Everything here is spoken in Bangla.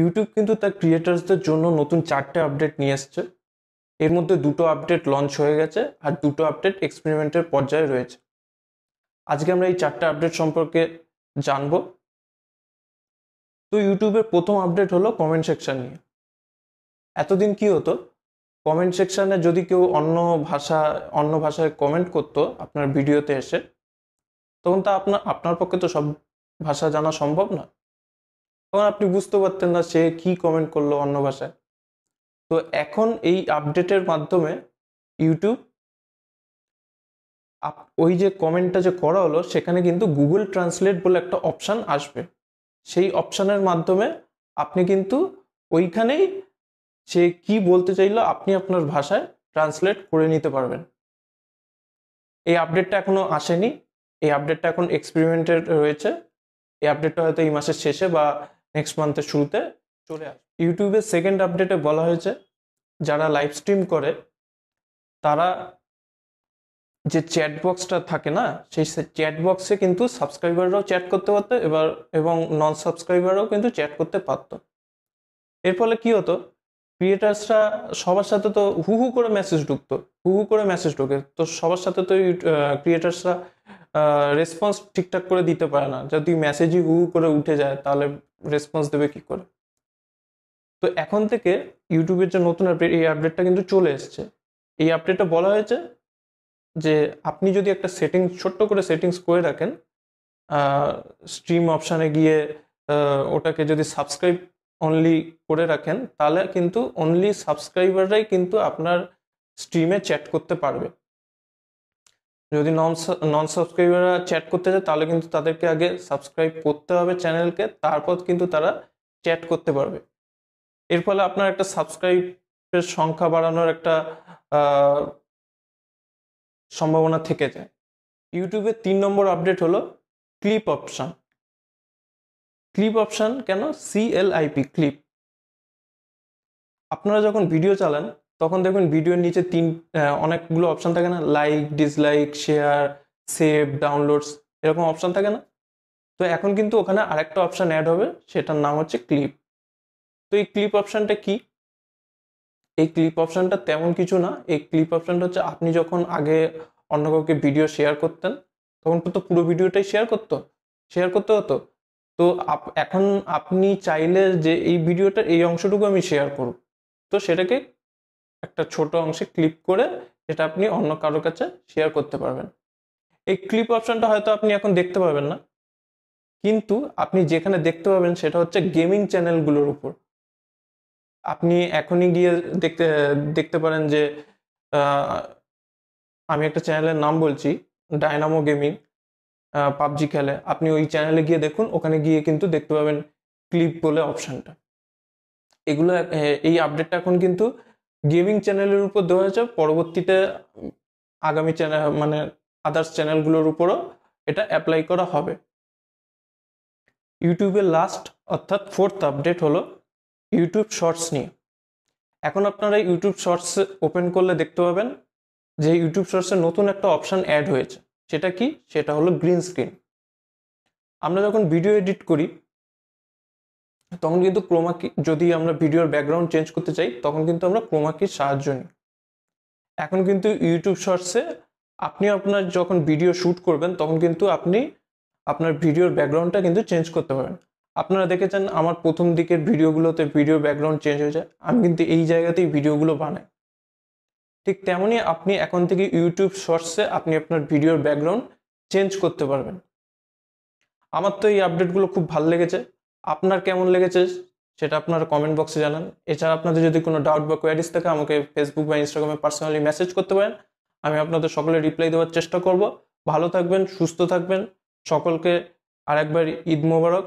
ইউটিউব কিন্তু তার ক্রিয়েটার্সদের জন্য নতুন চারটে আপডেট নিয়ে এসছে এর মধ্যে দুটো আপডেট লঞ্চ হয়ে গেছে আর দুটো আপডেট এক্সপেরিমেন্টের পর্যায়ে রয়েছে আজকে আমরা এই চারটে আপডেট সম্পর্কে জানব তো ইউটিউবের প্রথম আপডেট হলো কমেন্ট সেকশান নিয়ে এতদিন কি হতো কমেন্ট সেকশানে যদি কেউ অন্য ভাষা অন্য ভাষায় কমেন্ট করতো আপনার ভিডিওতে এসে তখন তা আপনার আপনার পক্ষে তো সব ভাষা জানা সম্ভব না তখন আপনি বুঝতে পারতেন না সে কি কমেন্ট করলো অন্য ভাষায় তো এখন এই আপডেটের মাধ্যমে ইউটিউব ওই যে কমেন্টটা যে করা হলো সেখানে কিন্তু গুগল ট্রান্সলেট বলে একটা অপশান আসবে সেই অপশানের মাধ্যমে আপনি কিন্তু ওইখানেই সে কি বলতে চাইলো আপনি আপনার ভাষায় ট্রান্সলেট করে নিতে পারবেন এই আপডেটটা এখনও আসেনি এই আপডেটটা এখন এক্সপেরিমেন্টের রয়েছে এই আপডেটটা হয়তো এই মাসের শেষে বা নেক্সট মান্থের শুরুতে চলে আসবে ইউটিউবের সেকেন্ড আপডেটে বলা হয়েছে যারা লাইভ স্ট্রিম করে তারা যে চ্যাট বক্সটা থাকে না সেই চ্যাট বক্সে কিন্তু সাবস্ক্রাইবাররাও চ্যাট করতে পারতো এবার এবং নন সাবস্ক্রাইবাররাও কিন্তু চ্যাট করতে পারতো এর ফলে কী হতো ক্রিয়েটার্সরা সবার সাথে তো হু হু করে মেসেজ ঢুকতো হু হু করে মেসেজ ঢুকে তো সবার সাথে তো ক্রিয়েটার্সরা রেসপন্স ঠিকঠাক করে দিতে পারে না যদি মেসেজই হু হু করে উঠে যায় তাহলে রেসপন্স দেবে কি করে তো এখন থেকে ইউটিউবের যে নতুন আপডেট এই আপডেটটা কিন্তু চলে এসছে এই আপডেটটা বলা হয়েছে যে আপনি যদি একটা সেটিংস ছোট্ট করে সেটিংস করে রাখেন স্ট্রিম অপশানে গিয়ে ওটাকে যদি সাবস্ক্রাইব অনলি করে রাখেন তাহলে কিন্তু অনলি সাবস্ক্রাইবাররাই কিন্তু আপনার স্ট্রিমে চ্যাট করতে পারবে যদি নন নন সাবস্ক্রাইবাররা চ্যাট করতে চায় তাহলে কিন্তু তাদেরকে আগে সাবস্ক্রাইব করতে হবে চ্যানেলকে তারপর কিন্তু তারা চ্যাট করতে পারবে এর ফলে আপনার একটা সাবস্ক্রাইবের সংখ্যা বাড়ানোর একটা সম্ভাবনা থেকে যায় ইউটিউবে তিন নম্বর আপডেট হলো ক্লিপ অপশান ক্লিপ অপশান কেন সিএলআইপি ক্লিপ আপনারা যখন ভিডিও চালান তখন দেখবেন ভিডিওর নিচে তিন অনেকগুলো অপশান থাকে না like dislike share save downloads এরকম অপশান থাকে না তো এখন কিন্তু ওখানে আরেকটা অপশান অ্যাড হবে সেটার নাম হচ্ছে ক্লিপ তো এই ক্লিপ অপশানটা কি এই ক্লিপ অপশানটা তেমন কিছু না এই ক্লিপ অপশানটা হচ্ছে আপনি যখন আগে অন্য কাউকে ভিডিও শেয়ার করতেন তখন তো পুরো ভিডিওটাই শেয়ার করতো শেয়ার করতে হতো তো এখন আপনি চাইলে যে এই ভিডিওটার এই অংশটুকু আমি শেয়ার করব তো সেটাকে একটা ছোট অংশে ক্লিপ করে সেটা আপনি অন্য কারো কাছে শেয়ার করতে পারবেন এই ক্লিপ অপশনটা হয়তো আপনি এখন দেখতে পাবেন না কিন্তু আপনি যেখানে দেখতে পাবেন সেটা হচ্ছে গেমিং চ্যানেলগুলোর উপর আপনি এখনই গিয়ে দেখতে দেখতে পারেন যে আমি একটা চ্যানেলের নাম বলছি ডায়নামো গেমিং পাবজি খেলে আপনি ওই চ্যানেলে গিয়ে দেখুন ওখানে গিয়ে কিন্তু দেখতে পাবেন ক্লিপ বলে অপশানটা এগুলো এই আপডেটটা এখন কিন্তু গেমিং চ্যানেলের উপর দেওয়া হয়েছে পরবর্তীতে আগামী চ্যানেল মানে আদার্স চ্যানেলগুলোর উপরও এটা অ্যাপ্লাই করা হবে ইউটিউবের লাস্ট অর্থাৎ ফোর্থ আপডেট হলো ইউটিউব শর্টস নিয়ে এখন আপনারা ইউটিউব শর্টস ওপেন করলে দেখতে পাবেন যে ইউটিউব শর্টসে নতুন একটা অপশান অ্যাড হয়েছে সেটা কি সেটা হলো গ্রিন স্ক্রিন আমরা যখন ভিডিও এডিট করি তখন কিন্তু ক্রোমাকি যদি আমরা ভিডিওর ব্যাকগ্রাউন্ড চেঞ্জ করতে চাই তখন কিন্তু আমরা ক্রোমাকির সাহায্য নিই এখন কিন্তু ইউটিউব শর্টসে আপনি আপনার যখন ভিডিও শ্যুট করবেন তখন কিন্তু আপনি আপনার ভিডিওর ব্যাকগ্রাউন্ডটা কিন্তু চেঞ্জ করতে পারেন আপনারা দেখেছেন আমার প্রথম দিকের ভিডিওগুলোতে ভিডিও ব্যাকগ্রাউন্ড চেঞ্জ হয়ে যায় আমি কিন্তু এই জায়গাতেই ভিডিওগুলো বানাই ঠিক তেমনই আপনি এখন থেকে ইউটিউব শর্টসে আপনি আপনার ভিডিওর ব্যাকগ্রাউন্ড চেঞ্জ করতে পারবেন আমার তো এই আপডেটগুলো খুব ভালো লেগেছে আপনার কেমন লেগেছে সেটা আপনারা কমেন্ট বক্সে জানান এছাড়া আপনাদের যদি কোনো ডাউট বা কোয়ারিজ থাকে আমাকে ফেসবুক বা ইনস্টাগ্রামে পার্সোনালি মেসেজ করতে পারেন আমি আপনাদের সকলে রিপ্লাই দেওয়ার চেষ্টা করব ভালো থাকবেন সুস্থ থাকবেন সকলকে আরেকবার ঈদ মোবারক